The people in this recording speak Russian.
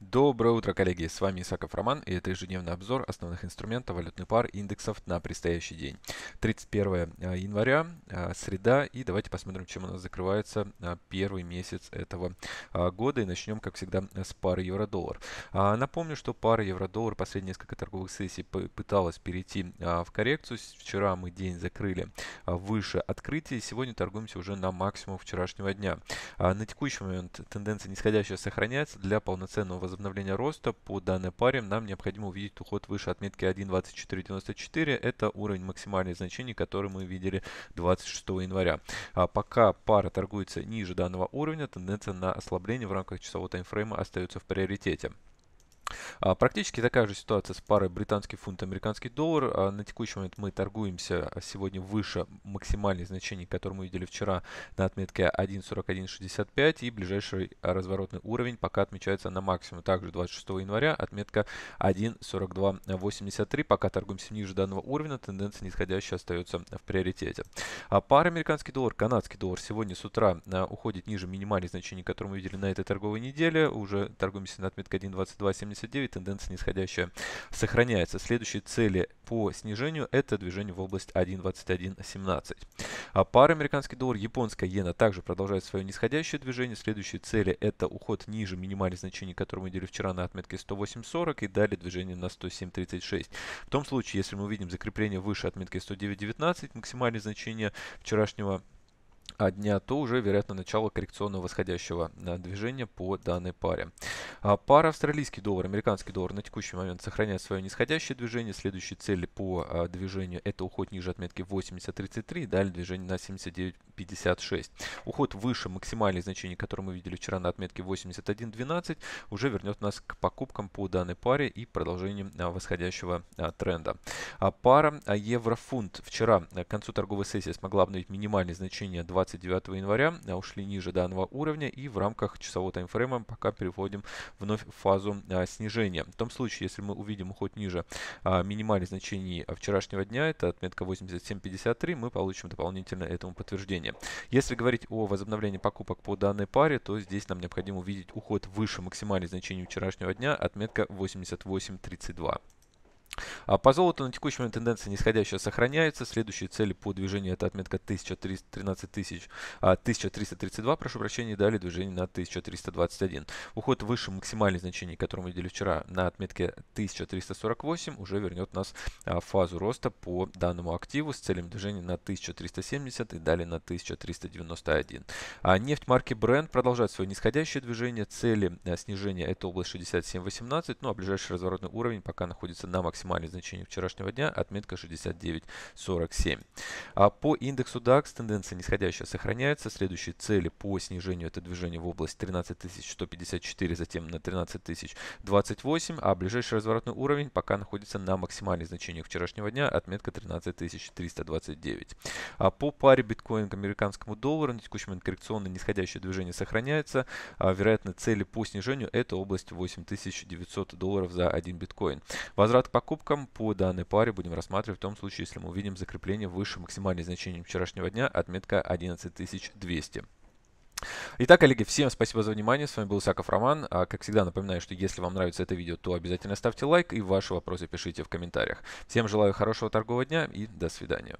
Доброе утро, коллеги! С вами Исаков Роман и это ежедневный обзор основных инструментов валютных пар индексов на предстоящий день. 31 а, января, а, среда, и давайте посмотрим, чем у нас закрывается а, первый месяц этого года. И начнем, как всегда, с пары евро-доллар. Напомню, что пара евро-доллар последние несколько торговых сессий пыталась перейти в коррекцию. Вчера мы день закрыли выше открытия, и сегодня торгуемся уже на максимум вчерашнего дня. На текущий момент тенденция нисходящая сохраняется для полноценного возобновления роста по данной паре нам необходимо увидеть уход выше отметки 1.2494. Это уровень максимальных значений, который мы видели 26 января. А пока пара торгуется ниже данного уровня, тенденция на ослабление в рамках часового таймфрейма остается в приоритете. А, практически такая же ситуация с парой британский фунт, американский доллар. А, на текущий момент мы торгуемся а, сегодня выше максимальных значений, которые мы видели вчера на отметке 1.4165 и ближайший разворотный уровень пока отмечается на максимум. Также 26 января отметка 1.4283. Пока торгуемся ниже данного уровня, тенденция нисходящая остается в приоритете. А пара американский доллар, канадский доллар сегодня с утра уходит ниже минимальных значений, которые мы видели на этой торговой неделе. Уже торгуемся на отметке 1.2279 и тенденция нисходящая сохраняется. Следующие цели по снижению это движение в область 1.2117. А пара американский доллар, японская иена также продолжает свое нисходящее движение. Следующие цели это уход ниже минимальных значений, которые мы делили вчера на отметке 108.40 и далее движение на 107.36. В том случае, если мы увидим закрепление выше отметки 109.19, максимальные значения вчерашнего а дня, то уже вероятно начало коррекционного восходящего э, движения по данной паре. А пара австралийский доллар, американский доллар на текущий момент сохраняет свое нисходящее движение. Следующей цели по э, движению это уход ниже отметки 80.33 далее движение на 79.56. Уход выше максимальных значений, которые мы видели вчера на отметке 81.12, уже вернет нас к покупкам по данной паре и продолжению э, восходящего тренда. А пара евро-фунт вчера к концу торговой сессии смогла обновить минимальные значения 20 29 января а ушли ниже данного уровня и в рамках часового таймфрейма пока переходим вновь в фазу а, снижения. В том случае, если мы увидим уход ниже а, минимальных значений вчерашнего дня, это отметка 87.53, мы получим дополнительно этому подтверждение. Если говорить о возобновлении покупок по данной паре, то здесь нам необходимо увидеть уход выше максимальных значений вчерашнего дня, отметка 88.32. А по золоту на текущий момент тенденция нисходящая сохраняется. Следующие цели по движению это отметка 1313 тысяч, 1332, а, прошу прощения, и далее движение на 1321. Уход выше максимальных значений, которые мы видели вчера на отметке 1348, уже вернет нас а, в фазу роста по данному активу с целями движения на 1370 и далее на 1391. Нефть марки Brent продолжает свое нисходящее движение. Цели снижения это область 67.18, ну а ближайший разворотный уровень пока находится на максимальном максимальное значение вчерашнего дня, отметка 69.47. А по индексу DAX тенденция нисходящая сохраняется. Следующие цели по снижению это движение в область 13154, затем на 13028, а ближайший разворотный уровень пока находится на максимальных значениях вчерашнего дня, отметка 13329. А по паре биткоин к американскому доллару на текущий момент коррекционное нисходящее движение сохраняется. А, вероятно, цели по снижению это область 8900 долларов за один биткоин. Возврат к покупки покупкам по данной паре будем рассматривать в том случае, если мы увидим закрепление выше максимальных значений вчерашнего дня, отметка 11200. Итак, коллеги, всем спасибо за внимание. С вами был Исаков Роман. А, как всегда, напоминаю, что если вам нравится это видео, то обязательно ставьте лайк и ваши вопросы пишите в комментариях. Всем желаю хорошего торгового дня и до свидания.